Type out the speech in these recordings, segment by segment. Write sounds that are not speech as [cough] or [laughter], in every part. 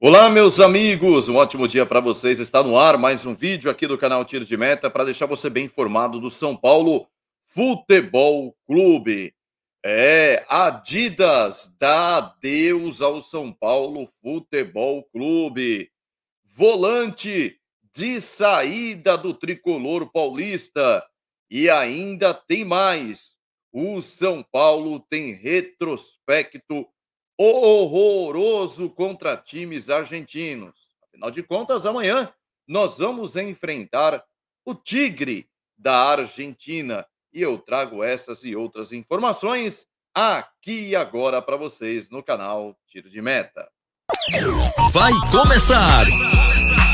Olá, meus amigos, um ótimo dia para vocês. Está no ar mais um vídeo aqui do canal Tiro de Meta para deixar você bem informado do São Paulo Futebol Clube. É, Adidas dá adeus ao São Paulo Futebol Clube. Volante de saída do tricolor paulista. E ainda tem mais. O São Paulo tem retrospecto horroroso contra times argentinos. Afinal de contas, amanhã nós vamos enfrentar o Tigre da Argentina. E eu trago essas e outras informações aqui e agora para vocês no canal Tiro de Meta. Vai começar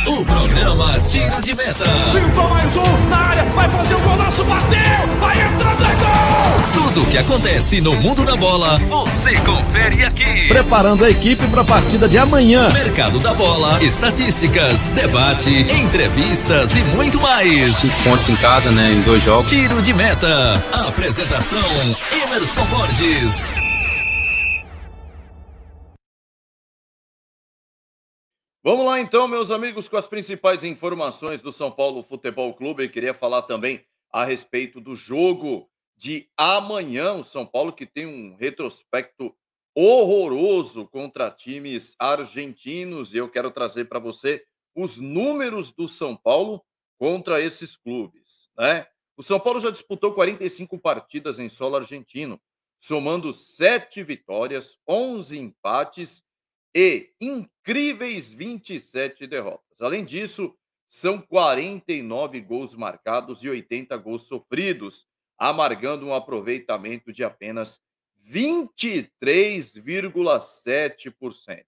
o programa Tiro de Meta. Pintou mais um na área, vai fazer o golaço, bateu! que acontece no mundo da bola, você confere aqui. Preparando a equipe para a partida de amanhã. Mercado da bola, estatísticas, debate, entrevistas e muito mais. Cinco pontos em casa, né? Em dois jogos. Tiro de meta. Apresentação: Emerson Borges. Vamos lá então, meus amigos, com as principais informações do São Paulo Futebol Clube. Eu queria falar também a respeito do jogo de amanhã. O São Paulo que tem um retrospecto horroroso contra times argentinos. E eu quero trazer para você os números do São Paulo contra esses clubes. Né? O São Paulo já disputou 45 partidas em solo argentino, somando sete vitórias, 11 empates e incríveis 27 derrotas. Além disso, são 49 gols marcados e 80 gols sofridos amargando um aproveitamento de apenas 23,7%.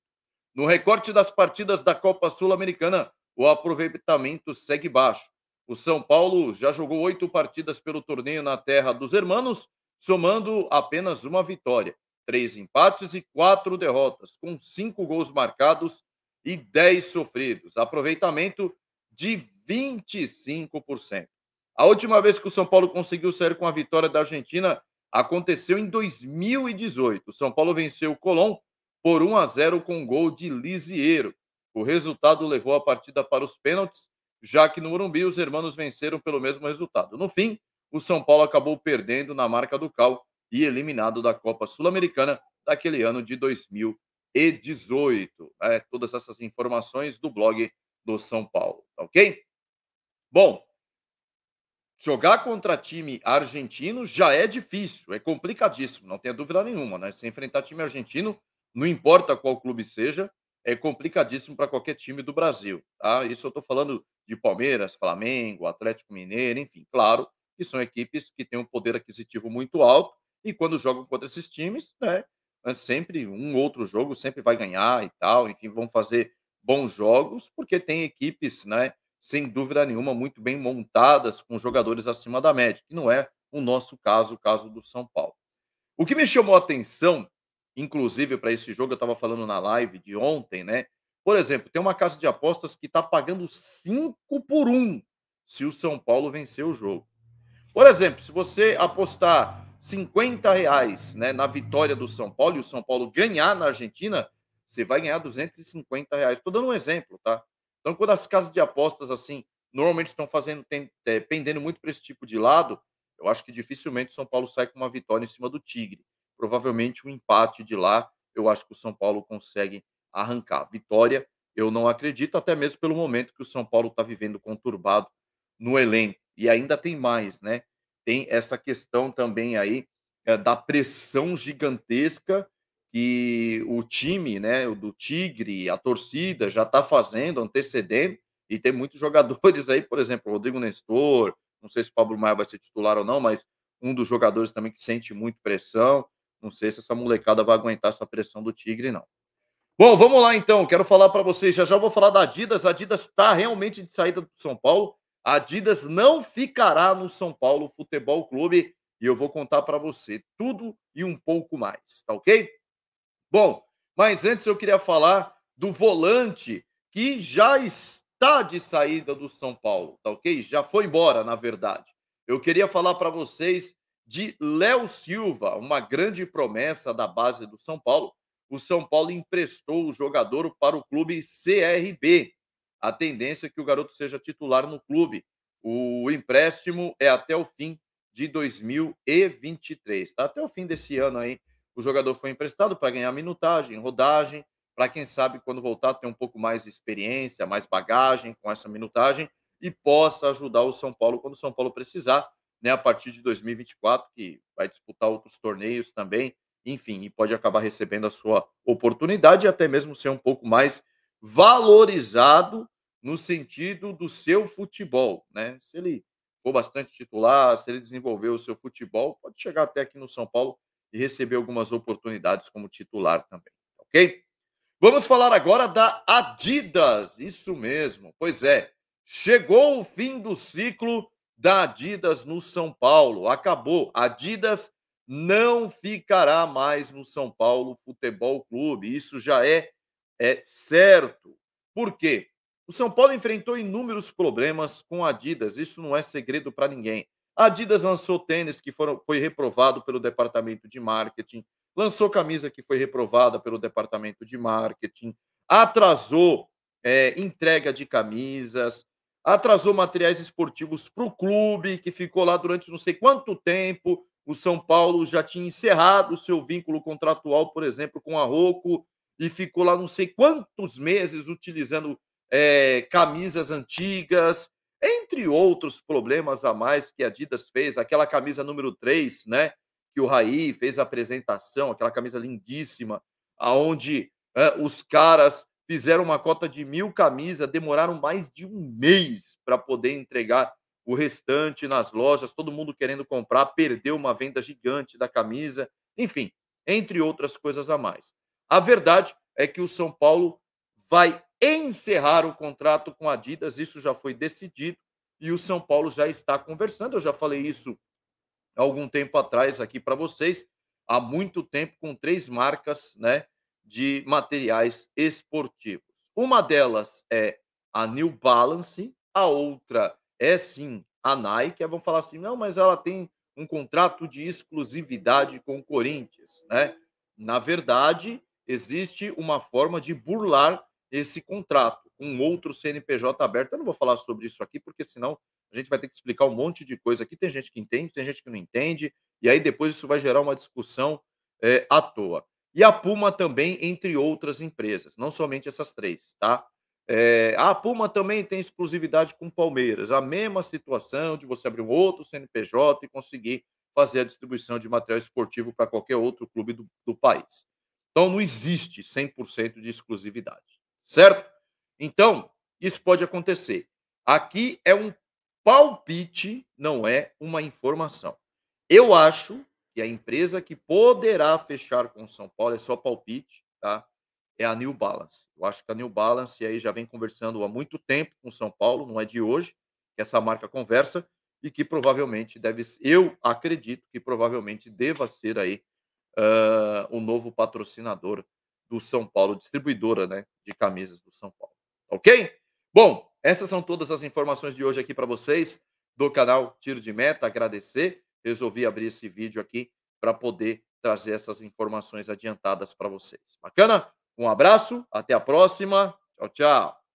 No recorte das partidas da Copa Sul-Americana, o aproveitamento segue baixo. O São Paulo já jogou oito partidas pelo torneio na terra dos hermanos, somando apenas uma vitória, três empates e quatro derrotas, com cinco gols marcados e dez sofridos. Aproveitamento de 25%. A última vez que o São Paulo conseguiu sair com a vitória da Argentina aconteceu em 2018. O São Paulo venceu o Colón por 1 a 0 com um gol de Lisieiro. O resultado levou a partida para os pênaltis, já que no Morumbi os hermanos venceram pelo mesmo resultado. No fim, o São Paulo acabou perdendo na marca do Cal e eliminado da Copa Sul-Americana daquele ano de 2018. É, todas essas informações do blog do São Paulo, tá ok? Bom, Jogar contra time argentino já é difícil, é complicadíssimo, não tenha dúvida nenhuma, né? Se enfrentar time argentino, não importa qual clube seja, é complicadíssimo para qualquer time do Brasil, tá? Isso eu estou falando de Palmeiras, Flamengo, Atlético Mineiro, enfim, claro, que são equipes que têm um poder aquisitivo muito alto e quando jogam contra esses times, né? É sempre um outro jogo sempre vai ganhar e tal, enfim, vão fazer bons jogos porque tem equipes, né? sem dúvida nenhuma, muito bem montadas, com jogadores acima da média, que não é o nosso caso, o caso do São Paulo. O que me chamou a atenção, inclusive para esse jogo, eu estava falando na live de ontem, né? Por exemplo, tem uma casa de apostas que está pagando 5 por 1 se o São Paulo vencer o jogo. Por exemplo, se você apostar 50 reais né, na vitória do São Paulo e o São Paulo ganhar na Argentina, você vai ganhar 250 reais. Estou dando um exemplo, tá? Então, quando as casas de apostas, assim, normalmente estão fazendo, tem, é, pendendo muito para esse tipo de lado, eu acho que dificilmente o São Paulo sai com uma vitória em cima do Tigre. Provavelmente um empate de lá, eu acho que o São Paulo consegue arrancar. Vitória, eu não acredito, até mesmo pelo momento que o São Paulo está vivendo conturbado no elenco. E ainda tem mais, né? Tem essa questão também aí é, da pressão gigantesca que o time, né, o do Tigre, a torcida já está fazendo, antecedendo, e tem muitos [laughs] jogadores aí, por exemplo, Rodrigo Nestor, não sei se o Pablo Maia vai ser titular ou não, mas um dos jogadores também que sente muito pressão, não sei se essa molecada vai aguentar essa pressão do Tigre, não. Bom, vamos lá então. Quero falar para vocês. Já já vou falar da Adidas. A Adidas está realmente de saída do São Paulo. A Adidas não ficará no São Paulo Futebol Clube. E eu vou contar para você tudo e um pouco mais, tá ok? Bom, mas antes eu queria falar do volante que já está de saída do São Paulo, tá ok? Já foi embora, na verdade. Eu queria falar para vocês de Léo Silva, uma grande promessa da base do São Paulo. O São Paulo emprestou o jogador para o clube CRB. A tendência é que o garoto seja titular no clube. O empréstimo é até o fim de 2023, tá? Até o fim desse ano aí o jogador foi emprestado para ganhar minutagem, rodagem, para quem sabe quando voltar ter um pouco mais de experiência, mais bagagem com essa minutagem e possa ajudar o São Paulo quando o São Paulo precisar, né, a partir de 2024, que vai disputar outros torneios também, enfim, e pode acabar recebendo a sua oportunidade e até mesmo ser um pouco mais valorizado no sentido do seu futebol, né? Se ele for bastante titular, se ele desenvolver o seu futebol, pode chegar até aqui no São Paulo e receber algumas oportunidades como titular também, ok? Vamos falar agora da Adidas, isso mesmo, pois é, chegou o fim do ciclo da Adidas no São Paulo, acabou, Adidas não ficará mais no São Paulo Futebol Clube, isso já é, é certo, por quê? O São Paulo enfrentou inúmeros problemas com a Adidas, isso não é segredo para ninguém. A Adidas lançou tênis que foram, foi reprovado pelo departamento de marketing, lançou camisa que foi reprovada pelo departamento de marketing, atrasou é, entrega de camisas, atrasou materiais esportivos para o clube, que ficou lá durante não sei quanto tempo. O São Paulo já tinha encerrado o seu vínculo contratual, por exemplo, com a Roco, e ficou lá não sei quantos meses utilizando é, camisas antigas, entre outros problemas a mais que a Adidas fez, aquela camisa número 3, né? Que o Raí fez a apresentação, aquela camisa lindíssima, aonde é, os caras fizeram uma cota de mil camisas, demoraram mais de um mês para poder entregar o restante nas lojas, todo mundo querendo comprar, perdeu uma venda gigante da camisa, enfim, entre outras coisas a mais. A verdade é que o São Paulo vai encerrar o contrato com a Adidas. Isso já foi decidido e o São Paulo já está conversando. Eu já falei isso há algum tempo atrás aqui para vocês. Há muito tempo com três marcas, né, de materiais esportivos. Uma delas é a New Balance, a outra é sim a Nike. Aí vão falar assim, não, mas ela tem um contrato de exclusividade com o Corinthians, né? Na verdade, existe uma forma de burlar esse contrato com outro CNPJ aberto. Eu não vou falar sobre isso aqui, porque senão a gente vai ter que explicar um monte de coisa aqui. Tem gente que entende, tem gente que não entende, e aí depois isso vai gerar uma discussão é, à toa. E a Puma também, entre outras empresas, não somente essas três, tá? É, a Puma também tem exclusividade com Palmeiras, a mesma situação de você abrir um outro CNPJ e conseguir fazer a distribuição de material esportivo para qualquer outro clube do, do país. Então não existe 100% de exclusividade certo? Então, isso pode acontecer. Aqui é um palpite, não é uma informação. Eu acho que a empresa que poderá fechar com São Paulo é só palpite, tá? É a New Balance. Eu acho que a New Balance aí já vem conversando há muito tempo com São Paulo, não é de hoje que essa marca conversa e que provavelmente deve, eu acredito que provavelmente deva ser aí uh, o novo patrocinador do São Paulo, distribuidora né, de camisas do São Paulo. Ok? Bom, essas são todas as informações de hoje aqui para vocês do canal Tiro de Meta. Agradecer. Resolvi abrir esse vídeo aqui para poder trazer essas informações adiantadas para vocês. Bacana? Um abraço, até a próxima. Tchau, tchau.